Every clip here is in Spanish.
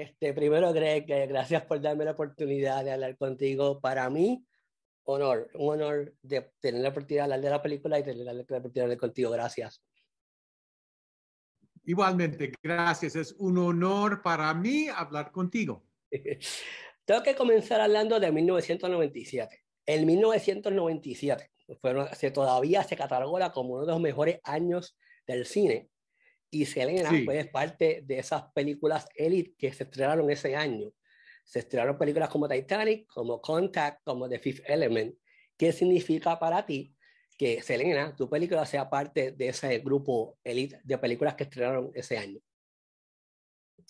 Este, primero, Greg, gracias por darme la oportunidad de hablar contigo. Para mí, honor, un honor de tener la oportunidad de hablar de la película y tener la oportunidad de hablar contigo. Gracias. Igualmente, gracias. Es un honor para mí hablar contigo. Tengo que comenzar hablando de 1997. El 1997 fueron, todavía se cataloga como uno de los mejores años del cine y Selena fue parte de esas películas élite que se estrenaron ese año. Se estrenaron películas como Titanic, como Contact, como The Fifth Element. ¿Qué significa para ti que Selena, tu película, sea parte de ese grupo élite de películas que estrenaron ese año?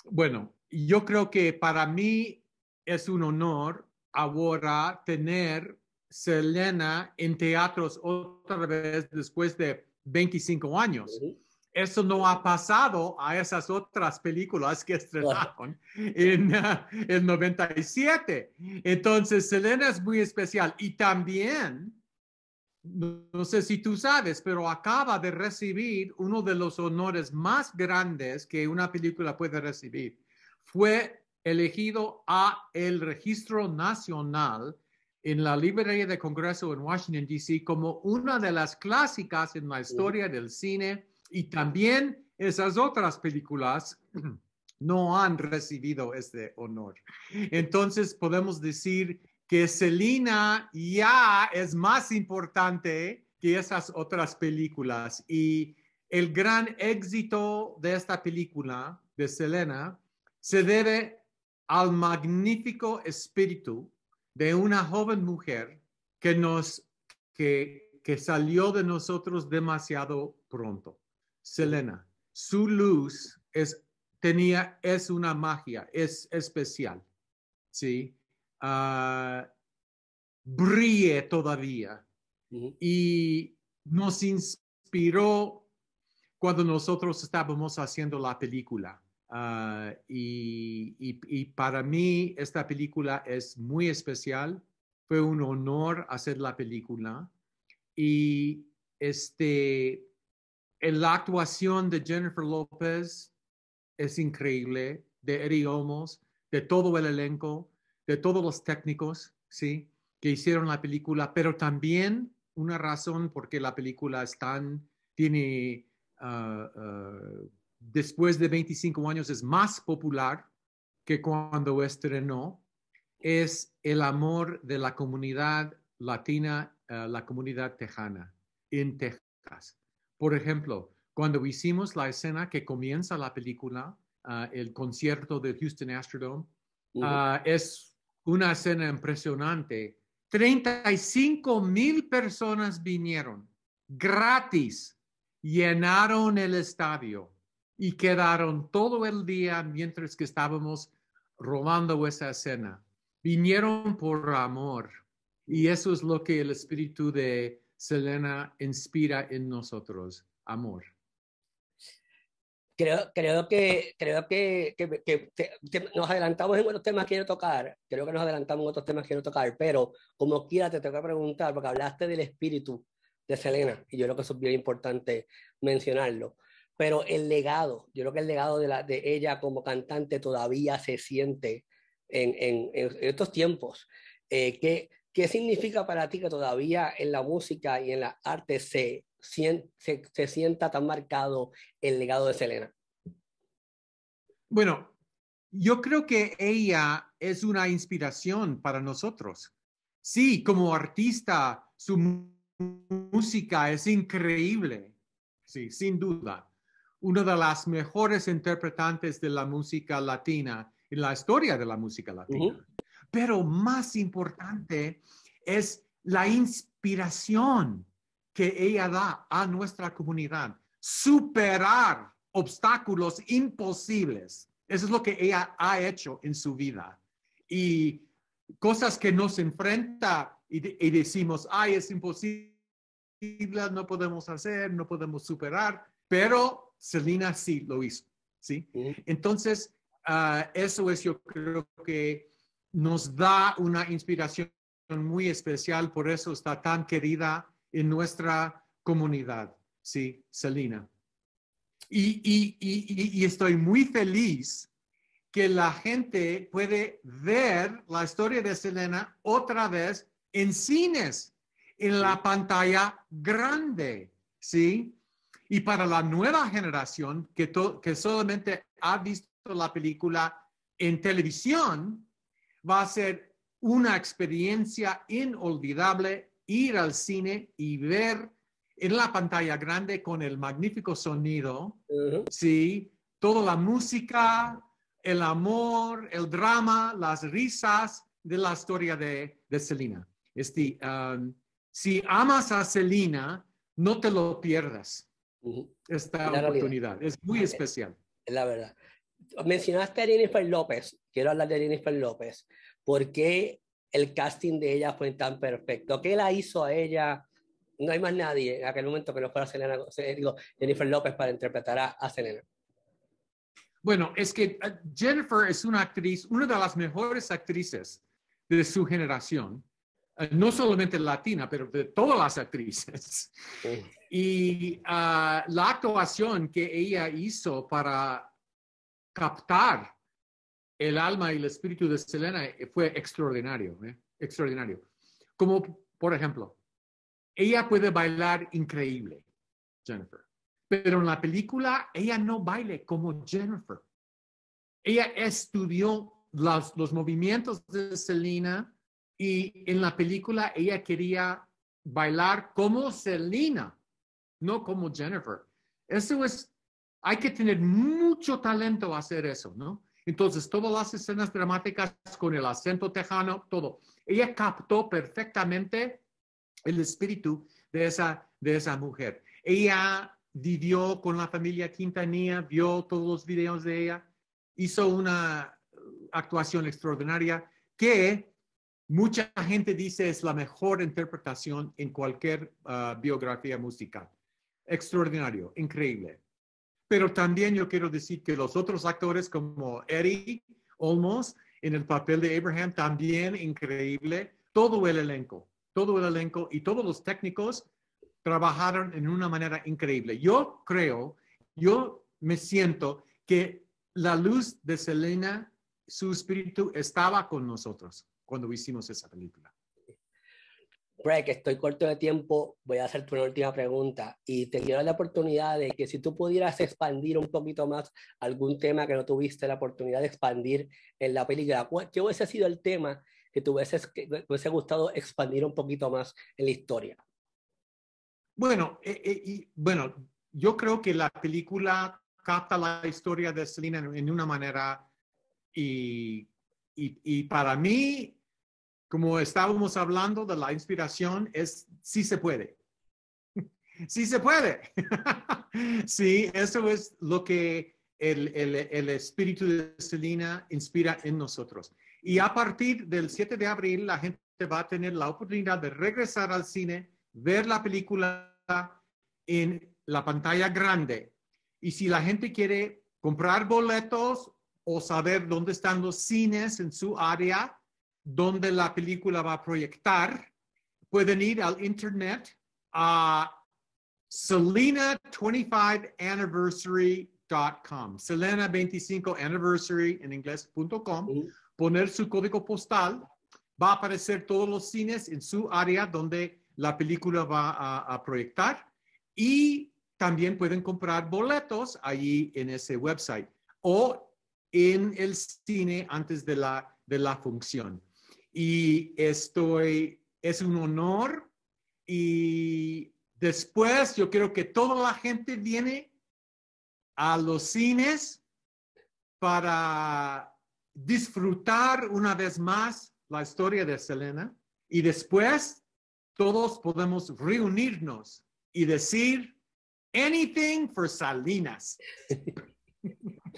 Bueno, yo creo que para mí es un honor ahora tener Selena en teatros otra vez después de 25 años eso no ha pasado a esas otras películas que estrenaron en eh, el 97. Entonces, Selena es muy especial y también, no, sé si tú sabes, pero acaba de recibir uno de los honores más grandes que una película puede recibir. Fue elegido a el Registro Nacional en la Librería de Congreso en Washington, D.C. como una de las clásicas en la historia del cine y también esas otras películas no han recibido este honor. Entonces podemos decir que Selena ya es más importante que esas otras películas y el gran éxito de esta película de Selena se debe al magnífico espíritu de una joven mujer que que salió de nosotros demasiado pronto. Selena. Su luz es, tenía, es una magia, es especial, ¿sí? Ah, brille todavía y nos inspiró cuando nosotros estábamos haciendo la película. Ah, y, y, para mí esta película es muy especial. Fue un honor hacer la película. Y este, la actuación de Jennifer López es increíble, de Eddie Olmos, de todo el elenco, de todos los técnicos, ¿sí? Que hicieron la película, pero también una razón por qué la película es tan, tiene, ah, ah, después de 25 años es más popular que cuando estrenó, es el amor de la comunidad latina, ah, la comunidad tejana en Texas. Por ejemplo, cuando hicimos la escena que comienza la película, ah, el concierto del Houston Astrodome, ah, es una escena impresionante. 35 mil personas vinieron gratis, llenaron el estadio y quedaron todo el día mientras que estábamos robando esa escena. Vinieron por amor y eso es lo que el espíritu de Selena inspira en nosotros? Amor. Creo, creo que, creo que, nos adelantamos en otros temas que quiero tocar, creo que nos adelantamos en otros temas que quiero tocar, pero como quiera te tengo que preguntar, porque hablaste del espíritu de Selena, y yo creo que es bien importante mencionarlo pero el legado, yo creo que el legado de, ella como cantante todavía se siente en, estos tiempos. Eh, que ¿Qué significa para ti que todavía en la música y en la arte se, se, sienta tan marcado el legado de Selena? Bueno, yo creo que ella es una inspiración para nosotros. Sí, como artista, su música es increíble. Sí, sin duda. Una de las mejores interpretantes de la música latina en la historia de la música latina. Pero más importante es la inspiración que ella da a nuestra comunidad. Superar obstáculos imposibles. Eso es lo que ella ha hecho en su vida. Y cosas que nos enfrenta y, decimos, ay, es imposible, no podemos hacer, no podemos superar, pero Selina sí lo hizo, ¿sí? Entonces, ah, eso es yo creo que nos da una inspiración muy especial, por eso está tan querida en nuestra comunidad, ¿sí? Selina. Y, estoy muy feliz que la gente puede ver la historia de Selena otra vez en cines, en la pantalla grande, ¿sí? Y para la nueva generación que, que solamente ha visto la película en televisión, va a ser una experiencia inolvidable ir al cine y ver en la pantalla grande con el magnífico sonido, ¿sí? Toda la música, el amor, el drama, las risas de la historia de, de Selena. Este, um, si amas a Selena, no te lo pierdas. Esta oportunidad es muy especial. La verdad mencionaste a Jennifer López, quiero hablar de Jennifer López. ¿Por qué el casting de ella fue tan perfecto? ¿Qué la hizo a ella? No hay más nadie en aquel momento que no fuera Selena, digo, Jennifer López para interpretar a, Selena. Bueno, es que eh, Jennifer es una actriz, una de las mejores actrices de su generación, eh, no solamente latina, pero de todas las actrices. Y ah, la actuación que ella hizo para captar el alma y el espíritu de Selena eh, fue extraordinario, eh, extraordinario. Como, por ejemplo, ella puede bailar increíble, Jennifer, pero en la película ella no baile como Jennifer. Ella estudió los movimientos de Selena y en la película ella quería bailar como Selena, no como Jennifer. Eso es hay que tener mucho talento para hacer eso, ¿no? Entonces, todas las escenas dramáticas con el acento tejano, todo. Ella captó perfectamente el espíritu de esa, de esa mujer. Ella vivió con la familia Quintanilla, vio todos los videos de ella, hizo una actuación extraordinaria que mucha gente dice es la mejor interpretación en cualquier ah, biografía musical. Extraordinario, increíble. Pero también yo quiero decir que los otros actores como Eddie Olmos en el papel de Abraham, también increíble, todo el elenco, todo el elenco y todos los técnicos trabajaron en una manera increíble. Yo creo, yo me siento que la luz de Selena, su espíritu, estaba con nosotros cuando hicimos esa película. Greg, estoy corto de tiempo, voy a hacerte una última pregunta y te quiero la oportunidad de que si tú pudieras expandir un poquito más algún tema que no tuviste la oportunidad de expandir en la película, ¿qué hubiese sido el tema que te hubiese, que hubiese gustado expandir un poquito más en la historia? Bueno, eh, eh, y, bueno, yo creo que la película capta la historia de Selena en, una manera y, y para mí como estábamos hablando de la inspiración, es sí se puede. sí se puede. sí, eso es lo que el, el, el espíritu de Selina inspira en nosotros. Y a partir del 7 de abril, la gente va a tener la oportunidad de regresar al cine, ver la película en la pantalla grande. Y si la gente quiere comprar boletos o saber dónde están los cines en su área, donde la película va a proyectar, pueden ir al internet a selena25anniversary.com, selena25anniversary en inglés.com, poner su código postal, va a aparecer todos los cines en su área donde la película va a, proyectar y también pueden comprar boletos allí en ese website o en el cine antes de la función y estoy, es un honor y después yo creo que toda la gente viene a los cines para disfrutar una vez más la historia de Selena y después todos podemos reunirnos y decir anything for Salinas.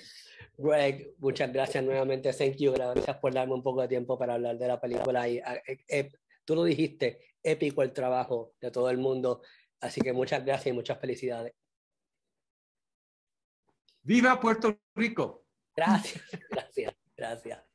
Greg, muchas gracias nuevamente. Thank you. Gracias por darme un poco de tiempo para hablar de la película. Y, ah, e, e, tú lo dijiste, épico el trabajo de todo el mundo. Así que muchas gracias y muchas felicidades. ¡Viva Puerto Rico! Gracias, gracias, gracias.